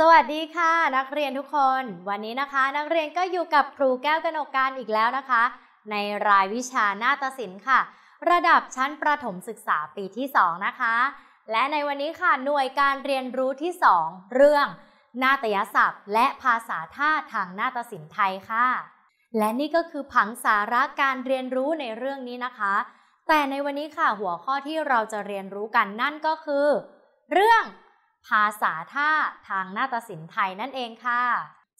สวัสดีค่ะนักเรียนทุกคน วันนี้นะคะ นักเรียนก็อยู่กับครูแก้วกนกการอีกแล้วนะคะ ในรายวิชาหน้าตศิลป์ค่ะ ระดับชั้นประถมศึกษาปีที่ 2 นะคะ และในวันนี้ค่ะหน่วยการเรียนรู้ที่ 2 เรื่อง นาตยศัพท์ และภาษาท่าทางนาตศิลป์ไทยค่ะ และนี่ก็คือผังสาระการเรียนรู้ในเรื่องนี้นะคะ แต่ในวันนี้ค่ะหัวข้อที่เราจะเรียนรู้กันนั่นก็คือ เรื่องภาษาท่าทางนาฏศิลป์ไทยนั่นเองค่ะ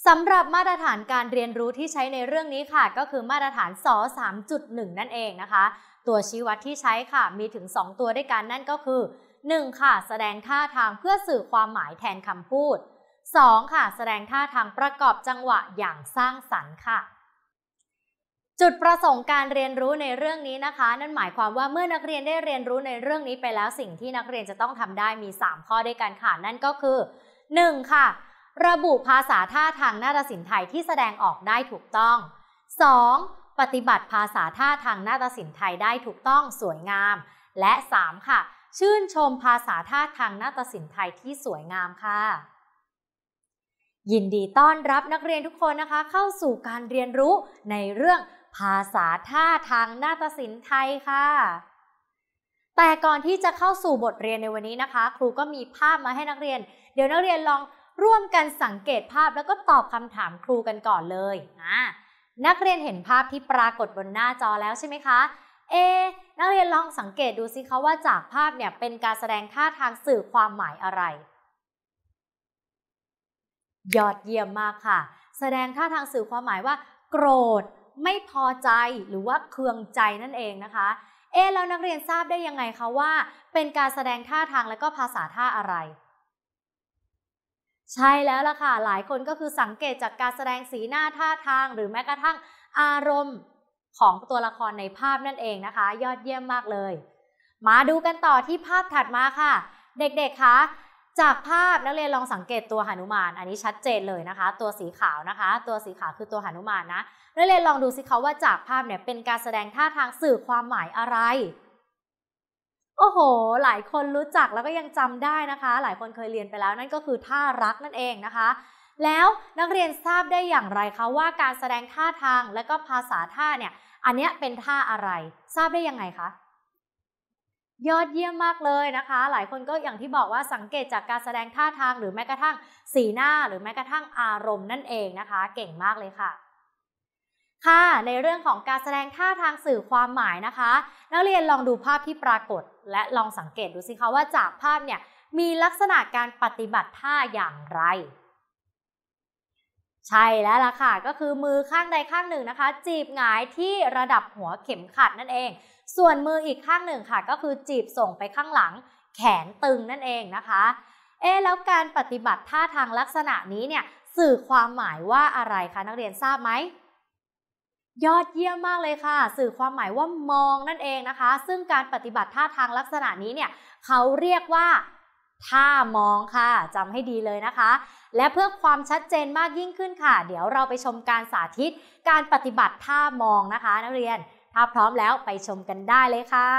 สำหรับมาตรฐานการเรียนรู้ที่ใช้ในเรื่องนี้ค่ะ ก็คือมาตรฐานส3.1นั่นเองนะคะ ตัวชี้วัดที่ใช้ค่ะมีถึง 2 ตัวด้วยกันนั่นก็คือ 1. ค่ะแสดงท่าทางเพื่อสื่อความหมายแทนคำพูด 2. ค่ะแสดงท่าทางประกอบจังหวะอย่างสร้างสรรค์ค่ะจุดประสงค์การเรียนรู้ในเรื่องนี้นะคะ นั่นหมายความว่าเมื่อนักเรียนได้เรียนรู้ในเรื่องนี้ไปแล้วสิ่งที่นักเรียนจะต้องทำได้มี 3 ข้อด้วยกันค่ะนั่นก็คือ 1. ค่ะระบุภาษาท่าทางนาฏศิลป์ไทยที่แสดงออกได้ถูกต้อง 2. ปฏิบัติภาษาท่าทางนาฏศิลป์ไทยได้ถูกต้องสวยงาม และ 3. ค่ะ ชื่นชมภาษาท่าทางนาฏศิลป์ไทยที่สวยงามค่ะ ยินดีต้อนรับนักเรียนทุกคนนะคะเข้าสู่การเรียนรู้ในเรื่องภาษาท่าทางนาฏศิลป์ไทยค่ะ แต่ก่อนที่จะเข้าสู่บทเรียนในวันนี้นะคะ ครูก็มีภาพมาให้นักเรียน เดี๋ยวนักเรียนลองร่วมกันสังเกตภาพแล้วก็ตอบคำถามครูกันก่อนเลยนะนักเรียนเห็นภาพที่ปรากฏบนหน้าจอแล้วใช่ไหมคะเอ นักเรียนลองสังเกตดูสิคะว่าจากภาพเนี่ยเป็นการแสดงท่าทางสื่อความหมายอะไร ยอดเยี่ยมมากค่ะ แสดงท่าทางสื่อความหมายว่าโกรธไม่พอใจหรือว่าเคืองใจนั่นเองนะคะ เอ๊แล้วนักเรียนทราบได้ยังไงคะว่า เป็นการแสดงท่าทางและก็ภาษาท่าอะไร ใช่แล้วล่ะค่ะหลายคนก็คือสังเกตจากการแสดงสีหน้าท่าทาง หรือแม้กระทั่งอารมณ์ของตัวละครในภาพนั่นเองนะคะ ยอดเยี่ยมมากเลยมาดูกันต่อที่ภาพถัดมาค่ะ เด็ก ๆคะจากภาพนักเรียนลองสังเกตตัวหนุมาน อันนี้ชัดเจนเลยนะคะ ตัวสีขาวนะคะ ตัวสีขาวคือตัวหนุมานนะนักเรียนลองดูสิคะว่าจากภาพเนี่ยเป็นการแสดงท่าทางสื่อความหมายอะไร โอ้โห หลายคนรู้จักแล้วก็ยังจำได้นะคะ หลายคนเคยเรียนไปแล้วนั่นก็คือท่ารักนั่นเองนะคะ แล้วนักเรียนทราบได้อย่างไรคะ ว่าการแสดงท่าทางและก็ภาษาท่าเนี่ย อันนี้เป็นท่าอะไร ทราบได้ยังไงคะยอดเยี่ยมมากเลยนะคะ หลายคนก็อย่างที่บอกว่าสังเกตจากการแสดงท่าทางหรือแม้กระทั่งสีหน้าหรือแม้กระทั่งอารมณ์นั่นเองนะคะ เก่งมากเลยค่ะ ค่ะ ในเรื่องของการแสดงท่าทางสื่อความหมายนะคะ นักเรียนลองดูภาพที่ปรากฏ และลองสังเกตดูสิคะว่าจากภาพเนี่ยมีลักษณะการปฏิบัติท่าอย่างไร ใช่แล้วล่ะค่ะ ก็คือมือข้างใดข้างหนึ่งนะคะ จีบหงายที่ระดับหัวเข็มขัดนั่นเองส่วนมืออีกข้างหนึ่งค่ะก็คือจีบส่งไปข้างหลัง แขนตึงนั่นเองนะคะ เอ๊แล้วการปฏิบัติท่าทางลักษณะนี้เนี่ยสื่อความหมายว่าอะไรคะนักเรียนทราบไหมยอดเยี่ยมมากเลยค่ะ สื่อความหมายว่ามองนั่นเองนะคะ ซึ่งการปฏิบัติท่าทางลักษณะนี้เนี่ยเขาเรียกว่าท่ามองค่ะจำให้ดีเลยนะคะ และเพื่อความชัดเจนมากยิ่งขึ้นค่ะ เดี๋ยวเราไปชมการสาธิต การปฏิบัติท่ามองนะคะ นักเรียนถ้าพร้อมแล้วไปชมกันได้เลยค่ะ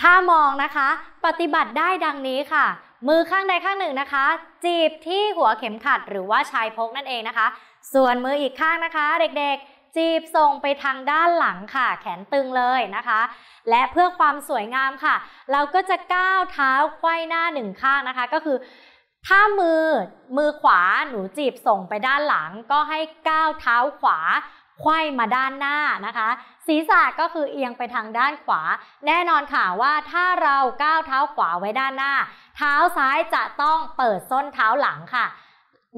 ถ้ามองนะคะ ปฏิบัติได้ดังนี้ค่ะ มือข้างใดข้างหนึ่งนะคะ จีบที่หัวเข็มขัดหรือว่าชายพกนั่นเองนะคะ ส่วนมืออีกข้างนะคะเด็กๆ จีบส่งไปทางด้านหลังค่ะ แขนตึงเลยนะคะ และเพื่อความสวยงามค่ะ เราก็จะก้าวเท้าไขว้หน้าหนึ่งข้างนะคะ ก็คือ ถ้ามือมือขวาหนูจีบส่งไปด้านหลัง ก็ให้ก้าวเท้าขวาไขว้มาด้านหน้านะคะ ศีรษะก็คือเอียงไปทางด้านขวา แน่นอนค่ะว่าถ้าเราก้าวเท้าขวาไว้ด้านหน้า เท้าซ้ายจะต้องเปิดส้นเท้าหลังค่ะ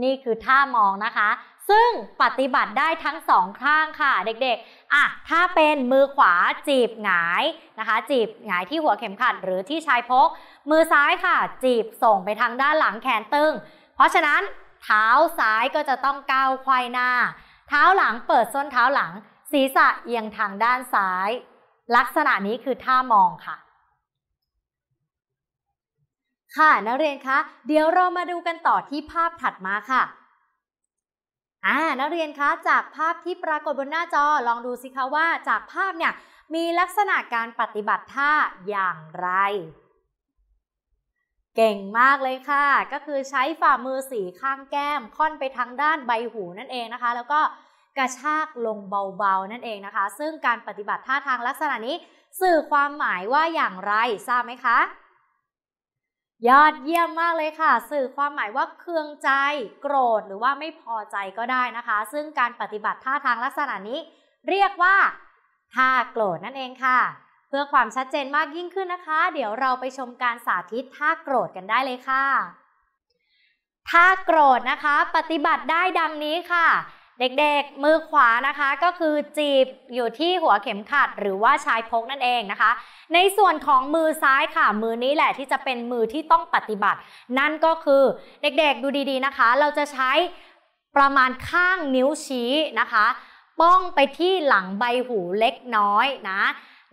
นี่คือท่ามองนะคะ ซึ่งปฏิบัติได้ทั้งสองข้างค่ะเด็กๆอ่ะถ้าเป็นมือขวาจีบหงายนะคะ จีบหงายที่หัวเข็มขัดหรือที่ชายพก มือซ้ายค่ะ จีบส่งไปทางด้านหลังแขนตึงเพราะฉะนั้นเท้าซ้ายก็จะต้องก้าวควายหน้าเท้าหลังเปิดส้นเท้าหลัง ศีรษะเอียงทางด้านซ้าย ลักษณะนี้คือท่ามองค่ะ ค่ะนักเรียนคะ เดี๋ยวเรามาดูกันต่อที่ภาพถัดมาค่ะอ่านักเรียนคะ จากภาพที่ปรากฏบนหน้าจอลองดูสิคะว่า จากภาพเนี่ยมีลักษณะการปฏิบัติท่าอย่างไรเก่งมากเลยค่ะ ก็คือใช้ฝ่ามือสีข้างแก้มค่อนไปทางด้านใบหูนั่นเองนะคะ แล้วก็กระชากลงเบาๆนั่นเองนะคะ ซึ่งการปฏิบัติท่าทางลักษณะนี้ สื่อความหมายว่าอย่างไรทราบไหมคะ ยอดเยี่ยมมากเลยค่ะ สื่อความหมายว่าเคืองใจโกรธหรือว่าไม่พอใจก็ได้นะคะ ซึ่งการปฏิบัติท่าทางลักษณะนี้ เรียกว่าท่าโกรธนั่นเองค่ะพื่อความชัดเจนมากยิ่งขึ้นนะคะ เดี๋ยวเราไปชมการสาธิตท่าโกรธกันได้เลยค่ะท่าโกรธนะคะ ปฏิบัติได้ดังนี้ค่ะ เด็กๆมือขวานะคะ ก็คือจีบอยู่ที่หัวเข็มขัด หรือว่าชายพกนั่นเองนะคะ ในส่วนของมือซ้ายค่ะ มือนี้แหละที่จะเป็นมือที่ต้องปฏิบัติ นั่นก็คือเด็กๆดูดี ๆนะคะ เราจะใช้ประมาณข้างนิ้วชี้นะคะ ป้องไปที่หลังใบหูเล็กน้อยนะ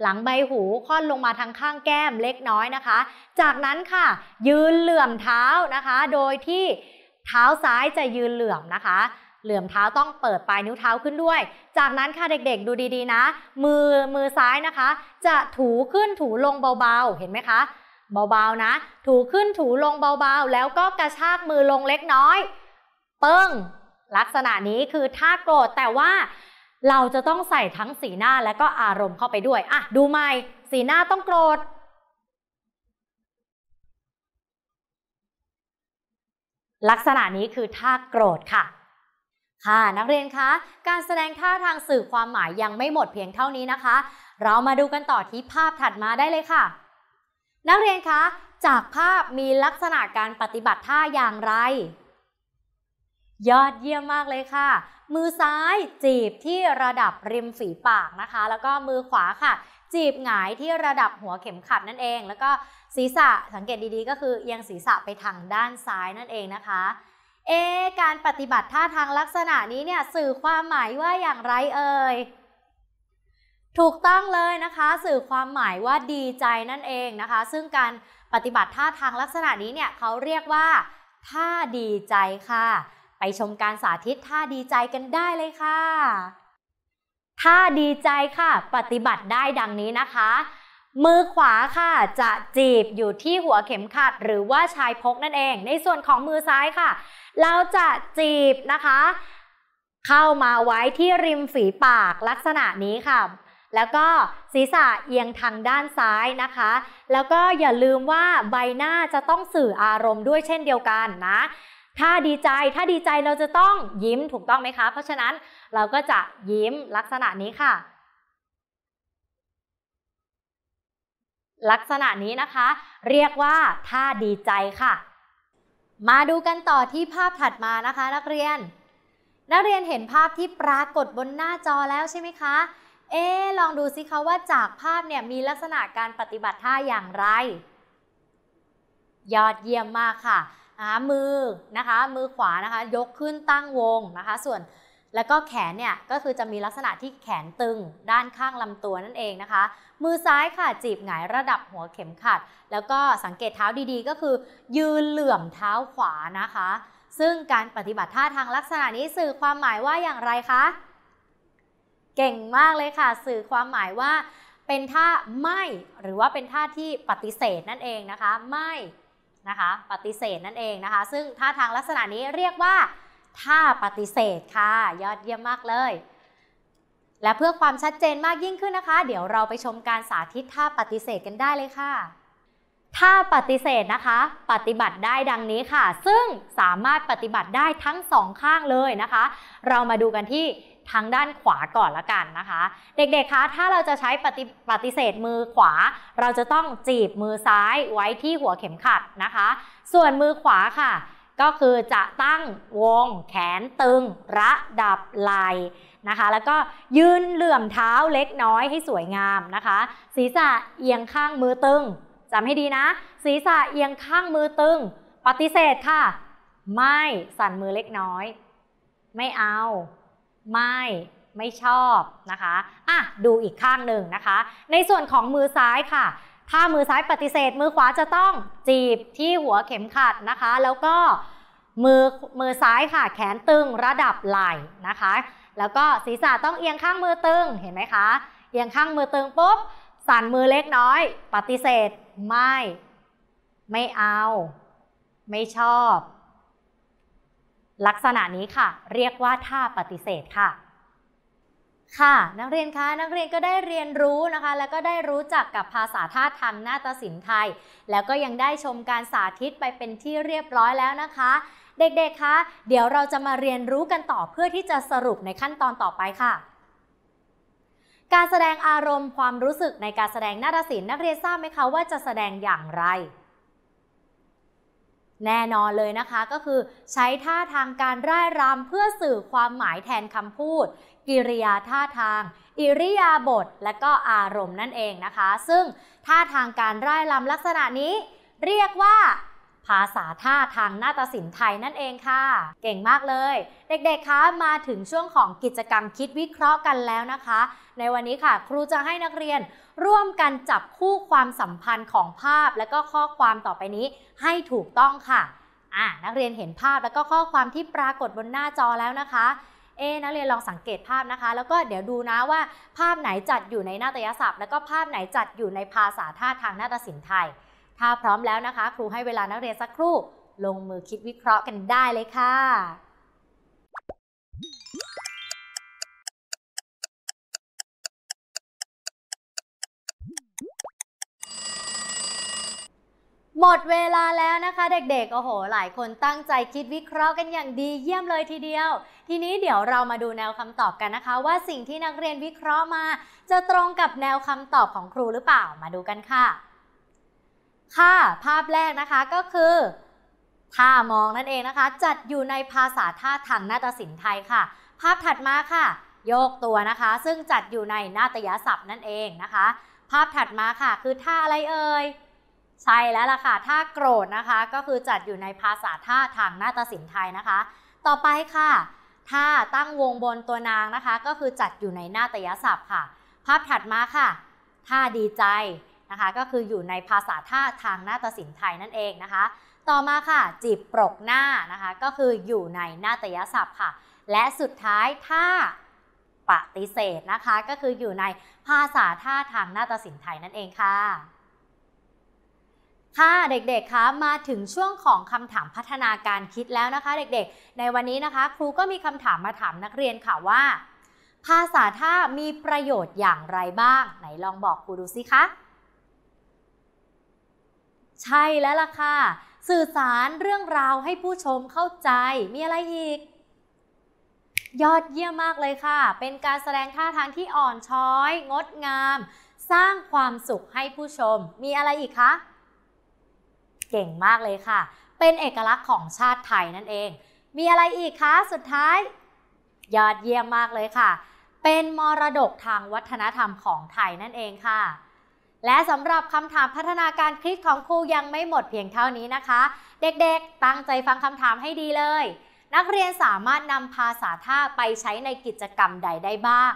หลังใบหู ค่อนลงมาทางข้างแก้มเล็กน้อยนะคะ จากนั้นค่ะยืนเหลื่อมเท้านะคะ โดยที่เท้าซ้ายจะยืนเหลื่อมนะคะ เหลื่อมเท้าต้องเปิดปลายนิ้วเท้าขึ้นด้วย จากนั้นค่ะเด็กๆดูดี ๆนะ มือมือซ้ายนะคะ จะถูขึ้นถูลงเบาๆ เห็นไหมคะ เบาๆนะ ถูขึ้นถูลงเบาๆ แล้วก็กระชากมือลงเล็กน้อย เปิ้งลักษณะนี้คือท่าโกรธแต่ว่าเราจะต้องใส่ทั้งสีหน้าและก็อารมณ์เข้าไปด้วยอ่ะดูใหม่สีหน้าต้องโกรธ ลักษณะนี้คือท่าโกรธค่ะ ค่ะ นักเรียนคะ การแสดงท่าทางสื่อความหมายยังไม่หมดเพียงเท่านี้นะคะ เรามาดูกันต่อที่ภาพถัดมาได้เลยค่ะ นักเรียนคะ จากภาพมีลักษณะการปฏิบัติท่าอย่างไรยอดเยี่ยมมากเลยค่ะ มือซ้าย จีบที่ระดับริมฝีปากนะคะ แล้วก็มือขวาค่ะ จีบหงายที่ระดับหัวเข็มขัดนั่นเอง แล้วก็ศีรษะสังเกตดีๆ ก็คือเอียงศีรษะไปทางด้านซ้ายนั่นเองนะคะ เอ การปฏิบัติท่าทางลักษณะนี้เนี่ยสื่อความหมายว่าอย่างไรเอ่ย ถูกต้องเลยนะคะ สื่อความหมายว่าดีใจนั่นเองนะคะ ซึ่งการปฏิบัติท่าทางลักษณะนี้เนี่ยเขาเรียกว่า ท่าดีใจค่ะไปชมการสาธิตท่าดีใจกันได้เลยค่ะท่าดีใจค่ะปฏิบัติได้ดังนี้นะคะ มือขวาค่ะจะจีบอยู่ที่หัวเข็มขัด หรือว่าชายพกนั่นเองในส่วนของมือซ้ายค่ะ เราจะจีบนะคะ เข้ามาไว้ที่ริมฝีปากลักษณะนี้ค่ะแล้วก็ศีรษะเอียงทางด้านซ้ายนะคะ แล้วก็อย่าลืมว่าใบหน้าจะต้องสื่ออารมณ์ด้วยเช่นเดียวกันนะถ้าดีใจถ้าดีใจเราจะต้องยิ้มถูกต้องไหมคะ เพราะฉะนั้นเราก็จะยิ้มลักษณะนี้ค่ะ ลักษณะนี้นะคะ เรียกว่าท่าดีใจค่ะ มาดูกันต่อที่ภาพถัดมานะคะนักเรียน นักเรียนเห็นภาพที่ปรากฏบนหน้าจอแล้วใช่ไหมคะ เอ๊ลองดูสิคะว่าจากภาพเนี่ยมีลักษณะการปฏิบัติท่าอย่างไร ยอดเยี่ยมมากค่ะมือ นะคะมือขวานะคะยกขึ้นตั้งวงนะคะส่วนแล้วก็แขนเนี่ยก็คือจะมีลักษณะที่แขนตึง ด้านข้างลำตัวนั่นเองนะคะ มือซ้ายค่ะจีบหงายระดับหัวเข็มขัด แล้วก็สังเกตเท้าดีๆก็คือยืนเหลื่อมเท้าขวานะคะ ซึ่งการปฏิบัติท่าทางลักษณะนี้สื่อความหมายว่าอย่างไรคะเก่งมากเลยค่ะ สื่อความหมายว่าเป็นท่าไม่หรือว่าเป็นท่าที่ปฏิเสธนั่นเองนะคะ ไม่นะคะปฏิเสธนั่นเองนะคะซึ่งท่าทางลักษณะนี้เรียกว่าท่าปฏิเสธค่ะ ยอดเยี่ยมมากเลย และเพื่อความชัดเจนมากยิ่งขึ้นนะคะ เดี๋ยวเราไปชมการสาธิตท่าปฏิเสธกันได้เลยค่ะท่าปฏิเสธนะคะ ปฏิบัติได้ดังนี้ค่ะ ซึ่งสามารถปฏิบัติได้ทั้งสองข้างเลยนะคะ เรามาดูกันที่ทางด้านขวาก่อนละกันนะคะ เด็กๆ คะ ถ้าเราจะใช้ปฏิปฏิเสธมือขวา เราจะต้องจีบมือซ้ายไว้ที่หัวเข็มขัดนะคะ ส่วนมือขวาค่ะก็คือจะตั้งวงแขนตึง ระดับไหลนะคะ แล้วก็ยืนเหลื่อมเท้าเล็กน้อยให้สวยงามนะคะ ศีรษะเอียงข้างมือตึงจำให้ดีนะ ศีรษะเอียงข้างมือตึงปฏิเสธค่ะ ไม่สั่นมือเล็กน้อย ไม่เอาไม่ ไม่ชอบนะคะอ่ะ ดูอีกข้างหนึ่งนะคะ ในส่วนของมือซ้ายค่ะ ถ้ามือซ้ายปฏิเสธ มือขวาจะต้องจีบที่หัวเข็มขัดนะคะ แล้วก็มือมือซ้ายค่ะ แขนตึงระดับไหล่นะคะ แล้วก็ศีรษะต้องเอียงข้างมือตึง เห็นไหมคะ เอียงข้างมือตึงปุ๊บ สั่นมือเล็กน้อย ปฏิเสธ ไม่ ไม่เอา ไม่ชอบลักษณะนี้ค่ะ เรียกว่าท่าปฏิเสธค่ะ ค่ะนักเรียนคะนักเรียนก็ได้เรียนรู้นะคะ แล้วก็ได้รู้จักกับภาษาท่าทางนาฏศิลป์ไทย แล้วก็ยังได้ชมการสาธิตไปเป็นที่เรียบร้อยแล้วนะคะ เด็กๆคะเดี๋ยวเราจะมาเรียนรู้กันต่อเพื่อที่จะสรุปในขั้นตอนต่อไปค่ะ การแสดงอารมณ์ความรู้สึกในการแสดงนาฏศิลป์นักเรียนทราบไหมคะว่าจะแสดงอย่างไรแน่นอนเลยนะคะก็คือใช้ท่าทางการร่ายรำเพื่อสื่อความหมายแทนคำพูด กิริยาท่าทาง อิริยาบถและก็อารมณ์นั่นเองนะคะ ซึ่งท่าทางการร่ายรำลักษณะนี้เรียกว่า ภาษาท่าทางนาฏศิลป์ไทยนั่นเองค่ะ เก่งมากเลย เด็ก ๆคะมาถึงช่วงของกิจกรรมคิดวิเคราะห์กันแล้วนะคะในวันนี้ค่ะครูจะให้นักเรียนร่วมกันจับคู่ความสัมพันธ์ของภาพ และก็ข้อความต่อไปนี้ให้ถูกต้องค่ะ อ่านักเรียนเห็นภาพและก็ข้อความที่ปรากฏบนหน้าจอแล้วนะคะเอ๊นักเรียนลองสังเกตภาพนะคะ แล้วก็เดี๋ยวดูนะว่า ภาพไหนจัดอยู่ในนาฏยศัพท์ แล้วก็ภาพไหนจัดอยู่ในภาษาท่าทางนาฏศิลป์ไทย ถ้าพร้อมแล้วนะคะครูให้เวลานักเรียนสักครู่ลงมือคิดวิเคราะห์กันได้เลยค่ะหมดเวลาแล้วนะคะ เด็กๆโอ้โห หลายคนตั้งใจคิดวิเคราะห์กันอย่างดีเยี่ยมเลยทีเดียว ทีนี้เดี๋ยวเรามาดูแนวคำตอบกันนะคะ ว่าสิ่งที่นักเรียนวิเคราะห์มา จะตรงกับแนวคำตอบของครูหรือเปล่ามาดูกันค่ะ ค่ะ ภาพแรกนะคะก็คือ ท่ามองนั่นเองนะคะ จัดอยู่ในภาษาท่าทางนาฏศิลป์ไทยค่ะ ภาพถัดมาค่ะโยกตัวนะคะ ซึ่งจัดอยู่ในนาฏยศัพท์นั่นเองนะคะ ภาพถัดมาค่ะ คือท่าอะไรเอ่ยใช่แล้วล่ะค่ะถ้าโกรธนะคะ ก็คือจัดอยู่ในภาษาท่าทางนาฏศิลป์ไทยนะคะ ต่อไปค่ะท่าตั้งวงบนตัวนางนะคะ ก็คือจัดอยู่ในนาฏยศัพท์ค่ะ ภาพถัดมาค่ะ ท่าดีใจนะคะ ก็คืออยู่ในภาษาท่าทางนาฏศิลป์ไทยนั่นเองนะคะ ต่อมาค่ะจีบปรกหน้านะคะ ก็คืออยู่ในนาฏยศัพท์ค่ะ และสุดท้ายท่าปฏิเสธนะคะ ก็คืออยู่ในภาษาท่าทางนาฏศิลป์ไทยนั่นเองค่ะค่ะเด็กๆ คะมาถึงช่วงของคำถามพัฒนาการคิดแล้วนะคะ เด็กๆ ในวันนี้นะคะ ครูก็มีคำถามมาถามนักเรียนค่ะว่า ภาษาท่ามีประโยชน์อย่างไรบ้าง ไหนลองบอกครูดูสิคะใช่แล้วล่ะค่ะสื่อสารเรื่องราวให้ผู้ชมเข้าใจมีอะไรอีก ยอดเยี่ยมมากเลยค่ะ เป็นการแสดงท่าทางที่อ่อนช้อย งดงาม สร้างความสุขให้ผู้ชม มีอะไรอีกคะเก่งมากเลยค่ะ เป็นเอกลักษณ์ของชาติไทยนั่นเอง มีอะไรอีกคะ สุดท้ายยอดเยี่ยมมากเลยค่ะ เป็นมรดกทางวัฒนธรรมของไทยนั่นเองค่ะ และสำหรับคำถามพัฒนาการคลิกของครูยังไม่หมดเพียงเท่านี้นะคะ เด็กๆตั้งใจฟังคำถามให้ดีเลย นักเรียนสามารถนำภาษาท่าไปใช้ในกิจกรรมใดได้บ้าง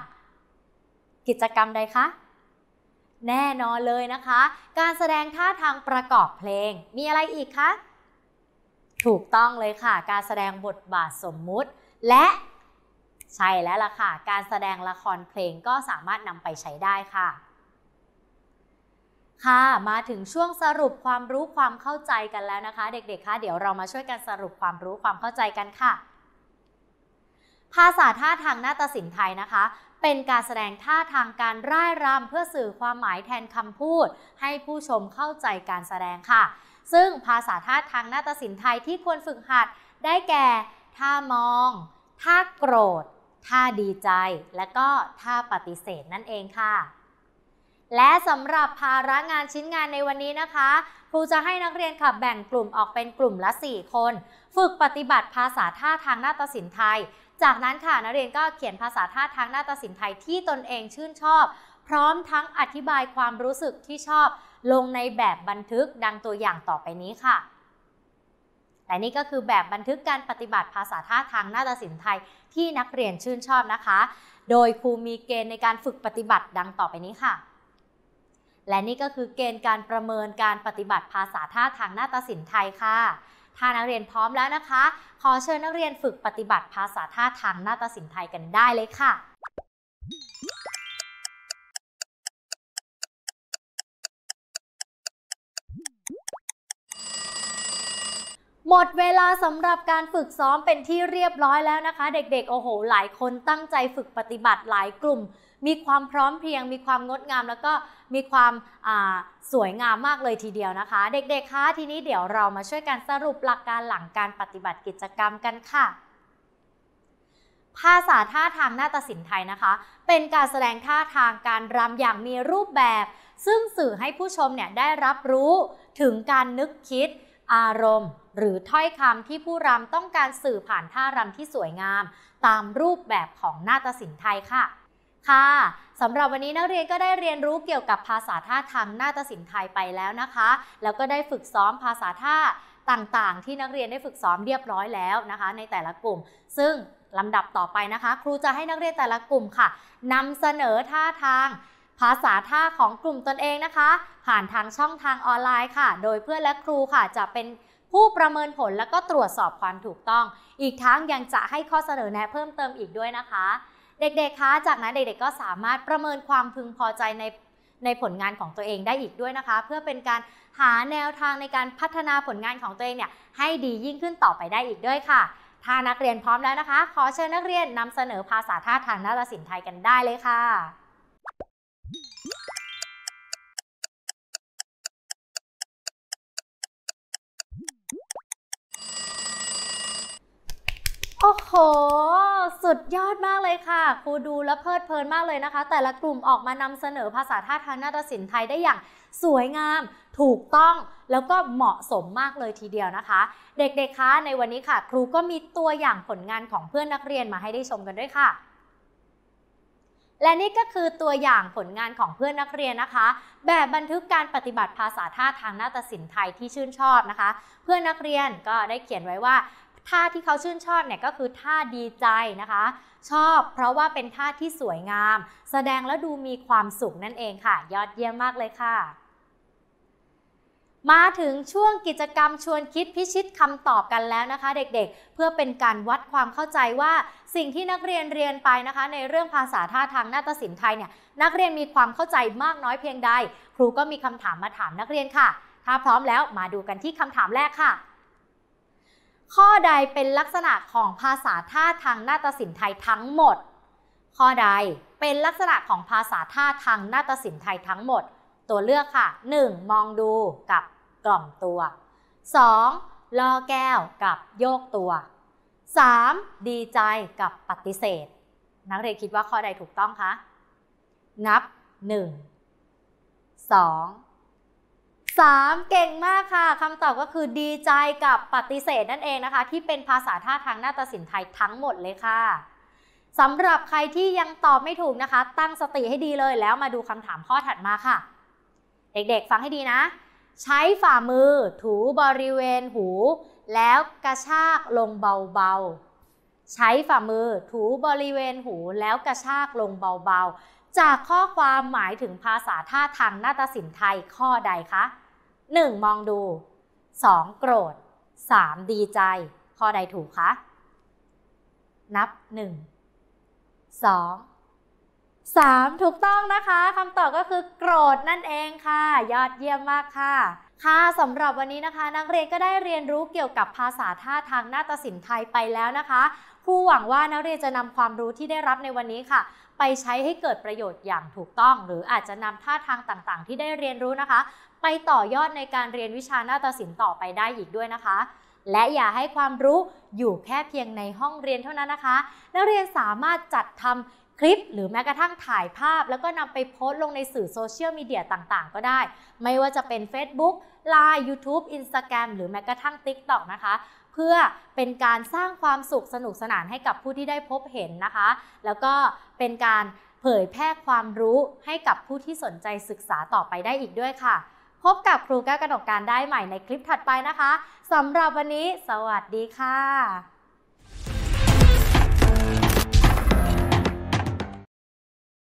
กิจกรรมใดคะแน่นอนเลยนะคะ การแสดงท่าทางประกอบเพลง มีอะไรอีกคะถูกต้องเลยค่ะ การแสดงบทบาทสมมุติและใช่แล้วล่ะค่ะการแสดงละครเพลงก็สามารถนำไปใช้ได้ค่ะ ค่ะมาถึงช่วงสรุปความรู้ความเข้าใจกันแล้วนะคะ เด็กๆคะเดี๋ยวเรามาช่วยกันสรุปความรู้ความเข้าใจกันค่ะ ภาษาท่าทางนาฏศิลป์ไทยนะคะเป็นการแสดงท่าทางการร่ายรำเพื่อสื่อความหมายแทนคำพูดให้ผู้ชมเข้าใจการแสดงค่ะ ซึ่งภาษาท่าทางนาฏศิลป์ไทยที่ควรฝึกหัดได้แก่ท่ามอง ท่าโกรธ ท่าดีใจ และก็ท่าปฏิเสธนั่นเองค่ะ และสำหรับภาระงานชิ้นงานในวันนี้นะคะครูจะให้นักเรียนค่ะแบ่งกลุ่มออกเป็นกลุ่มละ 4 คน ฝึกปฏิบัติภาษาท่าทางนาฏศิลป์ไทยจากนั้นค่ะนักเรียนก็เขียนภาษาท่าทางหน้าตาสินไทยที่ตนเองชื่นชอบ พร้อมทั้งอธิบายความรู้สึกที่ชอบลงในแบบบันทึกดังตัวอย่างต่อไปนี้ค่ะ และนี่ก็คือแบบบันทึกการปฏิบัติภาษาท่าทางนาฏศิลป์ไทยที่นักเรียนชื่นชอบนะคะ โดยครูมีเกณฑ์ในการฝึกปฏิบัติดังต่อไปนี้ค่ะ และนี่ก็คือเกณฑ์การประเมินการปฏิบัติภาษาท่าทางนาฏศิลป์ไทยค่ะถ้านักเรียนพร้อมแล้วนะคะ ขอเชิญนักเรียนฝึกปฏิบัติภาษาท่าทางนาฏศิลป์ไทยกันได้เลยค่ะ หมดเวลาสำหรับการฝึกซ้อมเป็นที่เรียบร้อยแล้วนะคะ เด็ก ๆ โอ้โห หลายคนตั้งใจฝึกปฏิบัติหลายกลุ่มมีความพร้อมเพรียง มีความงดงาม แล้วก็มีความสวยงามมากเลยทีเดียวนะคะ เด็กๆคะทีนี้เดี๋ยวเรามาช่วยกันสรุปหลักการหลังการปฏิบัติกิจกรรมกันค่ะ ภาษาท่าทางหน้าตศิลป์ไทยนะคะ เป็นการแสดงท่าทางการรำอย่างมีรูปแบบ ซึ่งสื่อให้ผู้ชมเนี่ยได้รับรู้ถึงการนึกคิด อารมณ์ หรือถ้อยคำที่ผู้รำต้องการสื่อผ่านท่ารำที่สวยงามตามรูปแบบของหน้าตศิลป์ไทยค่ะค่ะสำหรับวันนี้นักเรียนก็ได้เรียนรู้เกี่ยวกับภาษาท่าทางนาฏศิลป์ไทยไปแล้วนะคะแล้วก็ได้ฝึกซ้อมภาษาท่าต่างๆที่นักเรียนได้ฝึกซ้อมเรียบร้อยแล้วนะคะในแต่ละกลุ่ม ซึ่งลำดับต่อไปนะคะครูจะให้นักเรียนแต่ละกลุ่มค่ะนำเสนอท่าทางภาษาท่าของกลุ่มตนเองนะคะ ผ่านทางช่องทางออนไลน์ค่ะ โดยเพื่อนและครูค่ะจะเป็นผู้ประเมินผลแล้วก็ตรวจสอบความถูกต้อง อีกทั้งยังจะให้ข้อเสนอแนะเพิ่มเติมอีกด้วยนะคะเด็กๆคะจากนั้นเด็กๆก็สามารถประเมินความพึงพอใจในในผลงานของตัวเองได้อีกด้วยนะคะ เพื่อเป็นการหาแนวทางในการพัฒนาผลงานของตัวเองเนี่ยให้ดียิ่งขึ้นต่อไปได้อีกด้วยค่ะ ถ้านักเรียนพร้อมแล้วนะคะ ขอเชิญนักเรียนนำเสนอภาษาท่าทางนาฏศิลป์ไทยกันได้เลยค่ะ โอ้โหสุดยอดมากเลยค่ะ ครูดูแลเพลิดเพลินมากเลยนะคะ แต่ละกลุ่มออกมานำเสนอภาษาท่าทางนาฏศิลป์ไทยได้อย่างสวยงามถูกต้องแล้วก็เหมาะสมมากเลยทีเดียวนะคะ เด็กๆคะในวันนี้ค่ะ ครูก็มีตัวอย่างผลงานของเพื่อนนักเรียนมาให้ได้ชมกันด้วยค่ะ และนี่ก็คือตัวอย่างผลงานของเพื่อนนักเรียนนะคะ แบบบันทึกการปฏิบัติภาษาท่าทางนาฏศิลป์ไทยที่ชื่นชอบนะคะ เพื่อนนักเรียนก็ได้เขียนไว้ว่าท่าที่เขาชื่นชอบเนี่ยก็คือท่าดีใจนะคะ ชอบเพราะว่าเป็นท่าที่สวยงาม แสดงแล้วดูมีความสุขนั่นเองค่ะ ยอดเยี่ยมมากเลยค่ะ มาถึงช่วงกิจกรรมชวนคิดพิชิตคำตอบกันแล้วนะคะ เด็กๆ เพื่อเป็นการวัดความเข้าใจว่าสิ่งที่นักเรียนเรียนไปนะคะ ในเรื่องภาษาท่าทางนาฏศิลป์ไทยเนี่ย นักเรียนมีความเข้าใจมากน้อยเพียงใดครูก็มีคำถามมาถามนักเรียนค่ะถ้าพร้อมแล้วมาดูกันที่คำถามแรกค่ะข้อใดเป็นลักษณะของภาษาท่าทางนาฏศิลป์ไทยทั้งหมด ข้อใดเป็นลักษณะของภาษาท่าทางนาฏศิลป์ไทยทั้งหมด ตัวเลือกค่ะ 1. มองดูกับกล่อมตัว 2. ล่อแก้วกับโยกตัว 3. ดีใจกับปฏิเสธ นักเรียนคิดว่าข้อใดถูกต้องคะ นับ 1 2สามเก่งมากค่ะคำตอบก็คือดีใจกับปฏิเสธนั่นเองนะคะ ที่เป็นภาษาท่าทางหน้าตาสินไทยทั้งหมดเลยค่ะสำหรับใครที่ยังตอบไม่ถูกนะคะ ตั้งสติให้ดีเลยแล้วมาดูคำถามข้อถัดมาค่ะ เด็ก ๆ ฟังให้ดีนะ ใช้ฝ่ามือ ถูบริเวณหู แล้วกระชากลงเบาๆใช้ฝ่ามือถูบริเวณหูแล้วกระชากลงเบาๆ จากข้อความหมายถึงภาษาท่าทางนาฏศิลป์ไทยข้อใดคะ 1. มองดู 2. โกรธ 3. ดีใจ ข้อใดถูกคะ นับ 1 2 3 ถูกต้องนะคะคำตอบก็คือโกรธนั่นเองค่ะ ยอดเยี่ยมมากค่ะ ค่ะสำหรับวันนี้นะคะ นักเรียนก็ได้เรียนรู้เกี่ยวกับภาษาท่าทางนาฏศิลป์ไทยไปแล้วนะคะ ผู้หวังว่านักเรียนจะนำความรู้ที่ได้รับในวันนี้ค่ะ ไปใช้ให้เกิดประโยชน์อย่างถูกต้อง หรืออาจจะนำท่าทางต่างๆ ที่ได้เรียนรู้นะคะไปต่อยอดในการเรียนวิชาหน้าตศิลป์ต่อไปได้อีกด้วยนะคะ และอย่าให้ความรู้อยู่แค่เพียงในห้องเรียนเท่านั้นนะคะ นักเรียนสามารถจัดทำคลิปหรือแม้กระทั่งถ่ายภาพ แล้วก็นำไปโพสต์ลงในสื่อโซเชียลมีเดียต่างๆก็ได้ ไม่ว่าจะเป็น Facebook Line YouTube Instagram หรือแม้กระทั่ง TikTok นะคะ เพื่อเป็นการสร้างความสุขสนุกสนานให้กับผู้ที่ได้พบเห็นนะคะ แล้วก็เป็นการเผยแพร่ความรู้ให้กับผู้ที่สนใจศึกษาต่อไปได้อีกด้วยค่ะพบกับครูแก้วกระดกการได้ใหม่ในคลิปถัดไปนะคะสำหรับวันนี้สวัสดีค่ะ